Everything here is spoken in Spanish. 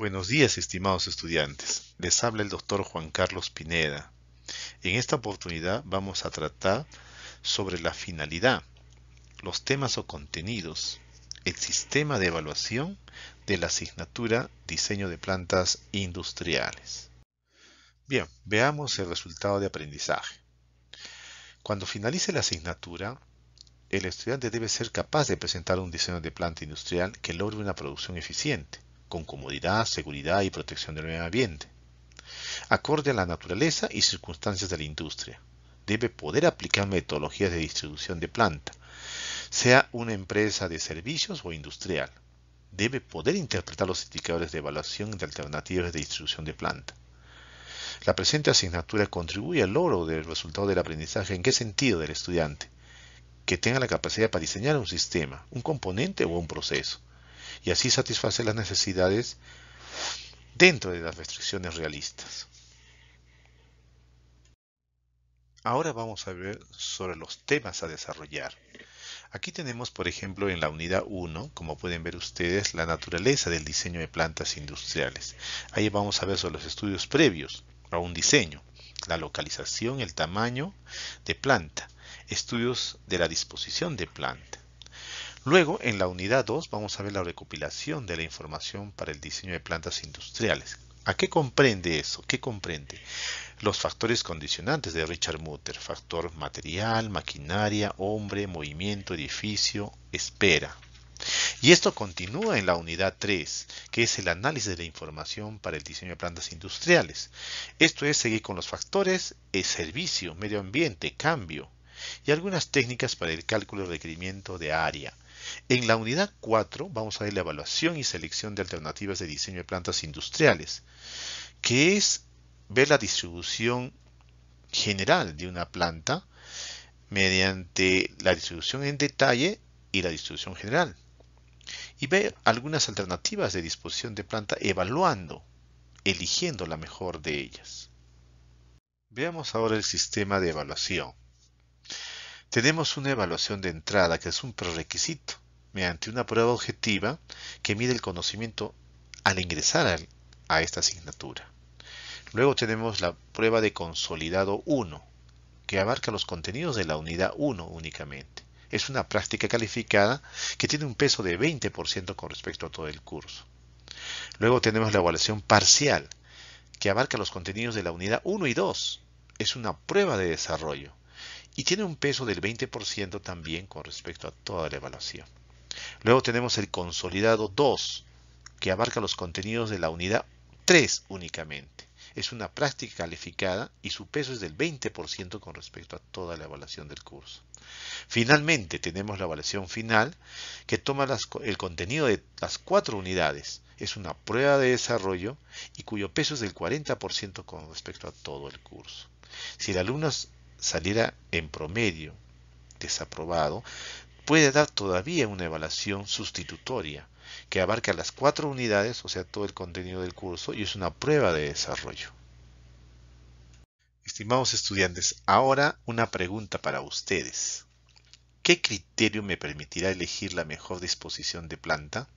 Buenos días, estimados estudiantes. Les habla el doctor Juan Carlos Pineda. En esta oportunidad vamos a tratar sobre la finalidad, los temas o contenidos, el sistema de evaluación de la asignatura Diseño de Plantas Industriales. Bien, veamos el resultado de aprendizaje. Cuando finalice la asignatura, el estudiante debe ser capaz de presentar un diseño de planta industrial que logre una producción eficiente con comodidad, seguridad y protección del medio ambiente. Acorde a la naturaleza y circunstancias de la industria. Debe poder aplicar metodologías de distribución de planta, sea una empresa de servicios o industrial. Debe poder interpretar los indicadores de evaluación de alternativas de distribución de planta. La presente asignatura contribuye al logro del resultado del aprendizaje en qué sentido del estudiante, que tenga la capacidad para diseñar un sistema, un componente o un proceso y así satisface las necesidades dentro de las restricciones realistas. Ahora vamos a ver sobre los temas a desarrollar. Aquí tenemos, por ejemplo, en la unidad 1, como pueden ver ustedes, la naturaleza del diseño de plantas industriales. Ahí vamos a ver sobre los estudios previos a un diseño, la localización, el tamaño de planta, estudios de la disposición de planta, Luego, en la unidad 2 vamos a ver la recopilación de la información para el diseño de plantas industriales. ¿A qué comprende eso? ¿Qué comprende? Los factores condicionantes de Richard Mutter, factor material, maquinaria, hombre, movimiento, edificio, espera. Y esto continúa en la unidad 3, que es el análisis de la información para el diseño de plantas industriales. Esto es seguir con los factores, eh, servicio, medio ambiente, cambio y algunas técnicas para el cálculo de requerimiento de área. En la unidad 4 vamos a ver la evaluación y selección de alternativas de diseño de plantas industriales, que es ver la distribución general de una planta mediante la distribución en detalle y la distribución general. Y ver algunas alternativas de disposición de planta evaluando, eligiendo la mejor de ellas. Veamos ahora el sistema de evaluación. Tenemos una evaluación de entrada que es un prerequisito mediante una prueba objetiva que mide el conocimiento al ingresar a, esta asignatura. Luego tenemos la prueba de consolidado 1, que abarca los contenidos de la unidad 1 únicamente. Es una práctica calificada que tiene un peso de 20% con respecto a todo el curso. Luego tenemos la evaluación parcial, que abarca los contenidos de la unidad 1 y 2. Es una prueba de desarrollo y tiene un peso del 20% también con respecto a toda la evaluación. Luego tenemos el consolidado 2, que abarca los contenidos de la unidad 3 únicamente. Es una práctica calificada y su peso es del 20% con respecto a toda la evaluación del curso. Finalmente tenemos la evaluación final que toma el contenido de las cuatro unidades. Es una prueba de desarrollo y cuyo peso es del 40% con respecto a todo el curso. Si el alumno saliera en promedio desaprobado, puede dar todavía una evaluación sustitutoria que abarca las cuatro unidades, o sea, todo el contenido del curso, y es una prueba de desarrollo. Estimados estudiantes, ahora una pregunta para ustedes. ¿Qué criterio me permitirá elegir la mejor disposición de planta?